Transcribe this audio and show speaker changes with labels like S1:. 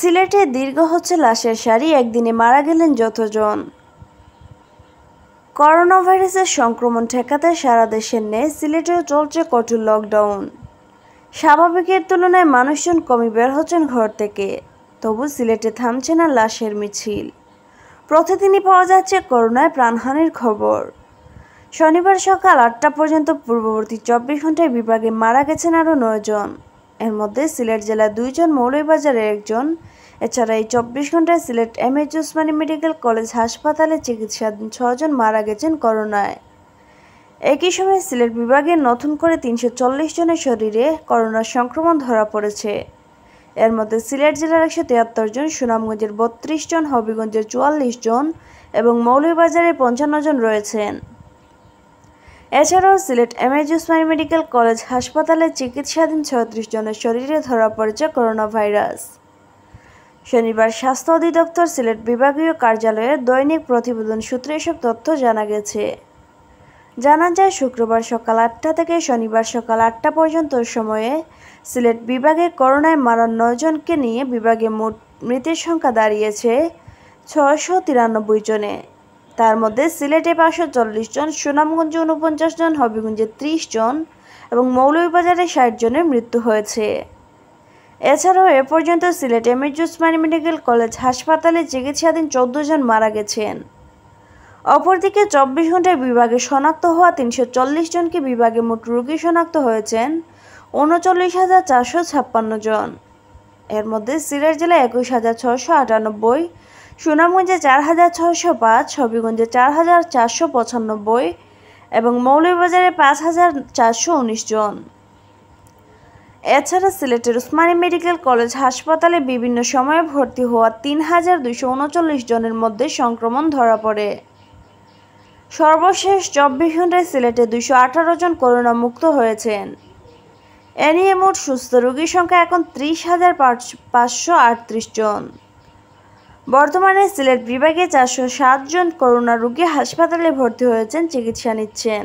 S1: সিলেটে দীর্ঘ হচ্ছে লাশের সারি একদিনে মারা গেলেন যতজন করোনা ভাইরাসের সংক্রমণ ঠেকাতে সারা দেশের নেই সিলেটেও চলছে কঠোর লকডাউন স্বাভাবিকের তুলনায় মানুষজন কমই বের হচ্ছেন ঘর থেকে তবু সিলেটে থামছে না লাশের মিছিল প্রতিদিনই পাওয়া যাচ্ছে করোনায় প্রাণহানির খবর শনিবার সকাল আটটা পর্যন্ত পূর্ববর্তী চব্বিশ ঘন্টায় বিভাগে মারা গেছেন আরও নয়জন এর মধ্যে সিলেট জেলা দুইজন মৌলভীবাজারের একজন এছাড়া এই চব্বিশ ঘন্টায় Sylhet M H Osmani medical college হাসপাতালে চিকিৎসাধীন ছজন মারা গেছেন করোনায় একই সময়ে সিলেট বিভাগে নতুন করে তিনশো চল্লিশ জনের শরীরে করোনার সংক্রমণ ধরা পড়েছে এর মধ্যে সিলেট জেলার একশো তিয়াত্তর জন সুনামগঞ্জের বত্রিশ জন হবিগঞ্জের চুয়াল্লিশ জন এবং মৌলভীবাজারে পঞ্চান্ন জন রয়েছেন এছাড়াও Sylhet H Osmani medical college হাসপাতালে চিকিৎসাধীন ছত্রিশ জনের শরীরে ধরা পড়েছে করোনা ভাইরাস শনিবার স্বাস্থ্য অধিদপ্তর সিলেট বিভাগীয় কার্যালয়ের দৈনিক প্রতিবেদন সূত্রে এসব তথ্য জানা গেছে জানা যায় শুক্রবার সকাল আটটা থেকে শনিবার সকাল আটটা পর্যন্ত সময়ে সিলেট বিভাগে করোনায় মারা নয়জনকে নিয়ে বিভাগে মোট মৃতের সংখ্যা দাঁড়িয়েছে ছশো তিরানব্বই জনে তার মধ্যে সিলেটে পাঁচশো চল্লিশ জন সুনামগঞ্জে উনপঞ্চাশ জন হবিগঞ্জে ত্রিশ জন এবং মৌলভীবাজারে ষাট জনের মৃত্যু হয়েছে এছাড়াও এ পর্যন্ত সিলেট এমির উসমানী মেডিকেল কলেজ হাসপাতালে চিকিৎসাধীন চোদ্দ জন মারা গেছেন অপরদিকে চব্বিশ ঘন্টায় বিভাগে শনাক্ত হওয়া তিনশো চল্লিশ জনকে বিভাগে মোট রোগী শনাক্ত হয়েছেন উনচল্লিশ হাজার চারশো ছাপ্পান্ন জন এর মধ্যে সিলেট জেলায় একুশ হাজার ছশো আটানব্বই সুনামগঞ্জে চার হাজার ছশো পাঁচ হবিগঞ্জে চার হাজার চারশো পঁচানব্বই এবং মৌলভীবাজারে পাঁচ হাজার চারশো উনিশ জন এছাড়া সিলেটের উসমানী মেডিকেল কলেজ হাসপাতালে বিভিন্ন সময়ে ভর্তি হওয়া তিন হাজার উনচল্লিশ জনের মধ্যে সংক্রমণ ধরা পড়ে সর্বশেষ চব্বিশ ঘন্টায় সিলেটে দুইশো আঠারো জন করোনা মুক্ত হয়েছেন এ নিয়ে মোট সুস্থ রোগীর সংখ্যা এখন ত্রিশ হাজার পাঁচশো আটত্রিশ জন বর্তমানে সিলেট বিভাগে চারশো সাতজন করোনা রোগী হাসপাতালে ভর্তি হয়েছেন চিকিৎসা নিচ্ছেন